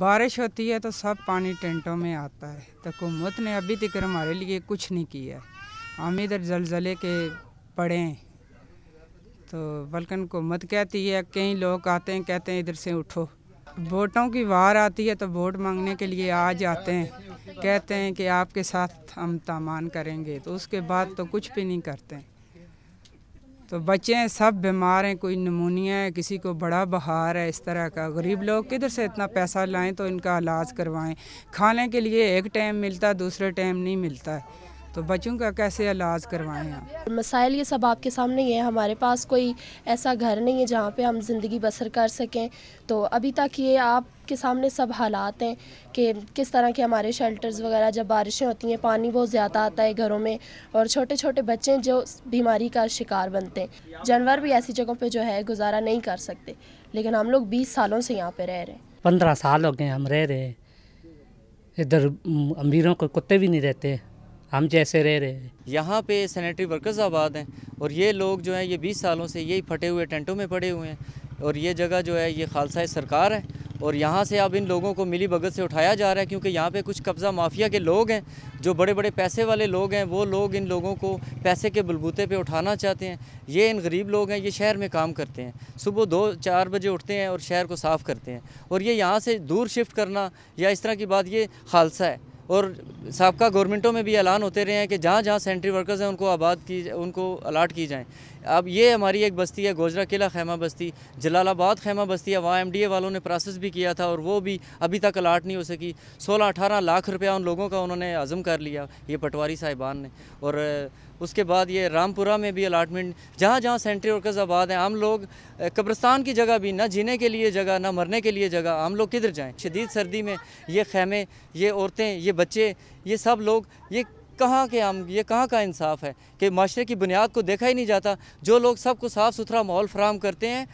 بارش ہوتی ہے تو سب پانی ٹینٹوں میں آتا ہے حکومت نے ابھی تک ہمارے لیے کچھ نہیں کیا ہے ہم ادھر زلزلے کے پڑے ہیں تو بلکن حکومت کہتی ہے کئی لوگ آتے ہیں کہتے ہیں ادھر سے اٹھو ووٹوں کی وار آتی ہے تو ووٹ مانگنے کے لیے آ جاتے ہیں کہتے ہیں کہ آپ کے ساتھ ہم تامان کریں گے تو اس کے بعد تو کچھ بھی نہیں کرتے ہیں تو بچے ہیں سب بیمار ہیں کوئی نمونیا ہے کسی کو بڑا بہار ہے اس طرح کا غریب لوگ کدھر سے اتنا پیسہ لائیں تو ان کا علاج کروائیں کھانے کے لیے ایک ٹیم ملتا دوسرے ٹائم نہیں ملتا ہے تو بچوں کا کیسے علاج کروائیں مسائل یہ سب آپ کے سامنے ہی ہے ہمارے پاس کوئی ایسا گھر نہیں ہے جہاں پہ ہم زندگی بسر کر سکیں تو ابھی تک یہ آپ کے سامنے سب حالات ہیں کہ کس طرح کے ہمارے شیلٹرز وغیرہ جب بارشیں ہوتی ہیں پانی بہت زیادہ آتا ہے گھروں میں اور چھوٹے چھوٹے بچے جو بیماری کا شکار بنتے ہیں جانور بھی ایسی جگہوں پہ جو ہے گزارا نہیں کر سکتے لیکن ہم لوگ بیس سالوں سے یہاں پہ رہ رہے ہیں پندرہ سال ہو گئے ہم رہ رہے ہیں ادھر امیروں کو کتے بھی نہیں رہتے ہم جیسے رہ رہے ہیں یہاں پہ سینیٹری ورکرز آباد ہیں اور یہ لوگ جو ہیں یہ بیس سالوں سے یہی پھٹے ہوئے ٹینٹوں میں پڑے ہوئے ہیں اور یہ جگہ جو ہے یہ خالصہ سرکار ہے اور یہاں سے اب ان لوگوں کو ملی بگت سے اٹھایا جا رہا ہے کیونکہ یہاں پہ کچھ قبضہ مافیا کے لوگ ہیں جو بڑے بڑے پیسے والے لوگ ہیں وہ لوگ ان لوگوں کو پیسے کے بلبوتے پہ اٹھانا چاہتے ہیں یہ ان غریب لوگ ہیں یہ شہر میں کام کرتے ہیں صبح دو چار بجے اٹھتے ہیں اور شہر کو صاف کرتے ہیں اور یہ یہاں سے دور شفٹ کرنا یا اس طرح کی بات یہ خالصہ ہے اور سابقہ گورنمنٹوں میں بھی اعلان ہوتے رہے ہیں کہ جہاں جہاں سینٹری ورکرز ہیں ان کو آباد کی ان کو الاٹ کی جائیں اب یہ ہماری ایک بستی ہے گوجرہ قلعہ خیمہ بستی جلال آباد خیمہ بستی ہے وہاں ایم ڈی اے والوں نے پروسیس بھی کیا تھا اور وہ بھی ابھی تک الاٹ نہیں ہو سکی سولہ اٹھارہ لاکھ روپیہ ان لوگوں کا انہوں نے عزم کر لیا یہ پٹواری صاحبان نے اور اس کے بعد یہ رامپورہ میں بھی الارٹمنٹ جہاں جہاں سینٹری اور آباد ہیں عام لوگ قبرستان کی جگہ بھی نہ جینے کے لیے جگہ نہ مرنے کے لیے جگہ عام لوگ کدھر جائیں شدید سردی میں یہ خیمے یہ عورتیں یہ بچے یہ سب لوگ یہ کہاں کے عام یہ کہاں کا انصاف ہے کہ معاشرے کی بنیاد کو دیکھا ہی نہیں جاتا جو لوگ سب کو صاف ستھرا ماحول فراہم کرتے ہیں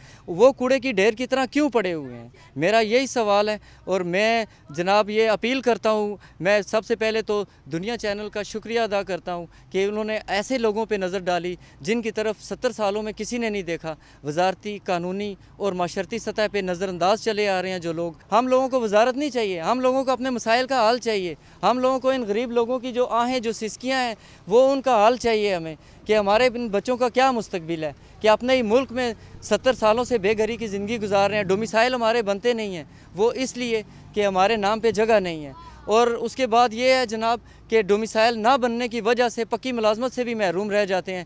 وہ کوڑے کی ڈھیر کی طرح کیوں پڑے ہوئے ہیں میرا یہی سوال ہے اور میں جناب یہ اپیل کرتا ہوں میں سب سے پہلے تو دنیا چینل کا شکریہ ادا کرتا ہوں کہ انہوں نے ایسے لوگوں پہ نظر ڈالی جن کی طرف ستر سالوں میں کسی نے نہیں دیکھا وزارتی قانونی اور معاشرتی سطح پہ نظر انداز چلے آ رہے ہیں جو لوگ ہم لوگوں کو وزارت نہیں چاہیے ہم لوگوں کو اپنے مسائل کا حال چاہیے ہم لوگوں کو ان غریب لوگوں کی جو آہیں جو سسکیاں ہیں وہ ان کا حال چاہیے ہمیں کہ ہمارے ان بچوں کا کیا مستقبل ہے کہ اپنے ہی ملک میں ستر سالوں سے بے گھری کی زندگی گزار رہے ہیں ڈومیسائل ہمارے بنتے نہیں ہیں وہ اس لیے کہ ہمارے نام پہ جگہ نہیں ہے اور اس کے بعد یہ ہے جناب کہ ڈومیسائل نہ بننے کی وجہ سے پکی ملازمت سے بھی محروم رہ جاتے ہیں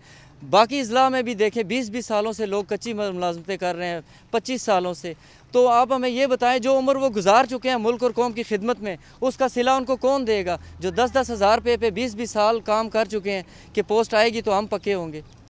باقی اضلاع میں بھی دیکھیں بیس بیس سالوں سے لوگ کچی ملازمتیں کر رہے ہیں پچیس سالوں سے تو آپ ہمیں یہ بتائیں جو عمر وہ گزار چکے ہیں ملک اور قوم کی خدمت میں اس کا صلح ان کو کون دے گا جو دس دس ہزار روپے پہ بیس بیس سال کام کر چکے ہیں کہ پوسٹ آئے گی تو ہم پکے ہوں گے